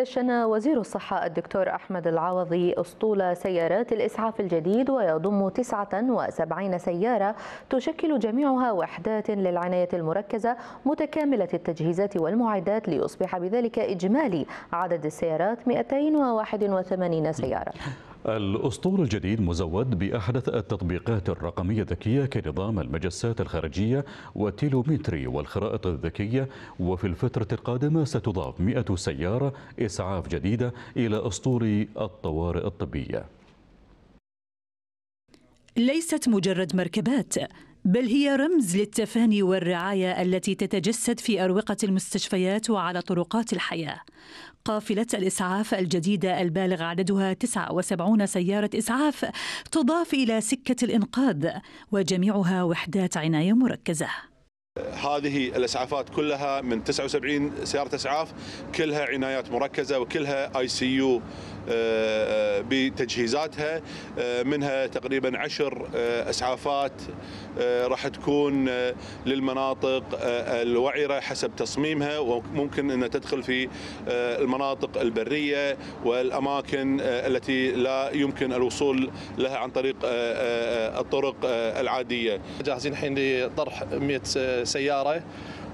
دشن وزير الصحة الدكتور أحمد العوضي أسطول سيارات الإسعاف الجديد ويضم 79 سيارة تشكل جميعها وحدات للعناية المركزة متكاملة التجهيزات والمعدات ليصبح بذلك إجمالي عدد السيارات 281 سيارة الأسطول الجديد مزود بأحدث التطبيقات الرقمية الذكية كنظام المجسات الخارجية والتيلومتري والخرائط الذكية وفي الفترة القادمة ستضاف 100 سيارة إسعاف جديدة إلى أسطول الطوارئ الطبية ليست مجرد مركبات بل هي رمز للتفاني والرعاية التي تتجسد في أروقة المستشفيات وعلى طرقات الحياة قافلة الإسعاف الجديدة البالغ عددها 79 سيارة إسعاف تضاف إلى سكة الإنقاذ وجميعها وحدات عناية مركزة هذه الاسعافات كلها من 79 سياره اسعاف كلها عنايات مركزه وكلها اي سي يو آه، آه، بتجهيزاتها آه، منها تقريبا عشر اسعافات راح تكون للمناطق الوعره حسب تصميمها وممكن انها تدخل في المناطق البريه والاماكن التي لا يمكن الوصول لها عن طريق الطرق العاديه. جاهزين الحين لطرح 100 سياره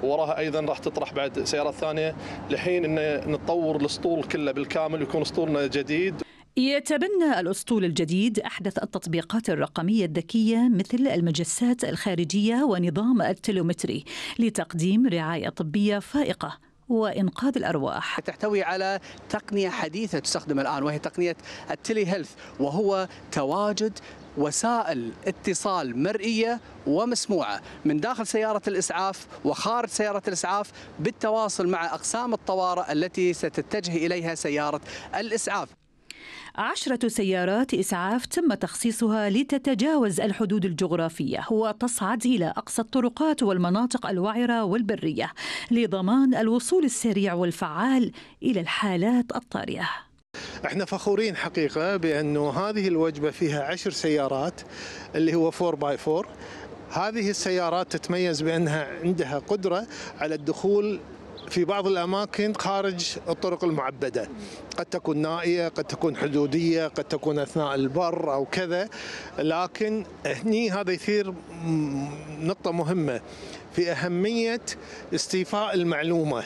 وراها ايضا راح تطرح بعد سيارات ثانيه لحين ان نطور الاسطول كله بالكامل ويكون اسطولنا جديد يتبنى الأسطول الجديد أحدث التطبيقات الرقمية الذكية مثل المجسات الخارجية ونظام التلومتري لتقديم رعاية طبية فائقة وإنقاذ الأرواح تحتوي على تقنية حديثة تستخدم الآن وهي تقنية التلي هيلث وهو تواجد وسائل اتصال مرئية ومسموعة من داخل سيارة الإسعاف وخارج سيارة الإسعاف بالتواصل مع أقسام الطوارئ التي ستتجه إليها سيارة الإسعاف عشرة سيارات إسعاف تم تخصيصها لتتجاوز الحدود الجغرافية وتصعد إلى أقصى الطرقات والمناطق الوعرة والبرية لضمان الوصول السريع والفعال إلى الحالات الطارئة احنا فخورين حقيقة بأنه هذه الوجبة فيها عشر سيارات اللي هو 4 باي 4 هذه السيارات تتميز بأنها عندها قدرة على الدخول في بعض الأماكن خارج الطرق المعبدة قد تكون نائية قد تكون حدودية قد تكون أثناء البر أو كذا لكن هني هذا يثير نقطة مهمة في أهمية استيفاء المعلومة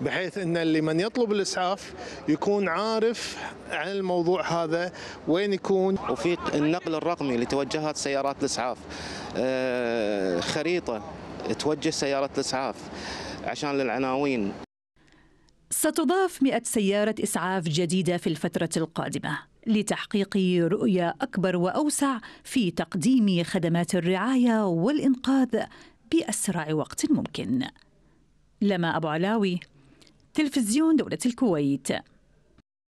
بحيث ان اللي من يطلب الاسعاف يكون عارف عن الموضوع هذا وين يكون وفي النقل الرقمي لتوجهات سيارات الاسعاف آه، خريطه توجه سياره الاسعاف عشان للعناوين ستضاف 100 سيارة إسعاف جديدة في الفترة القادمة لتحقيق رؤية أكبر وأوسع في تقديم خدمات الرعاية والإنقاذ بأسرع وقت ممكن. لما أبو علاوي تلفزيون دولة الكويت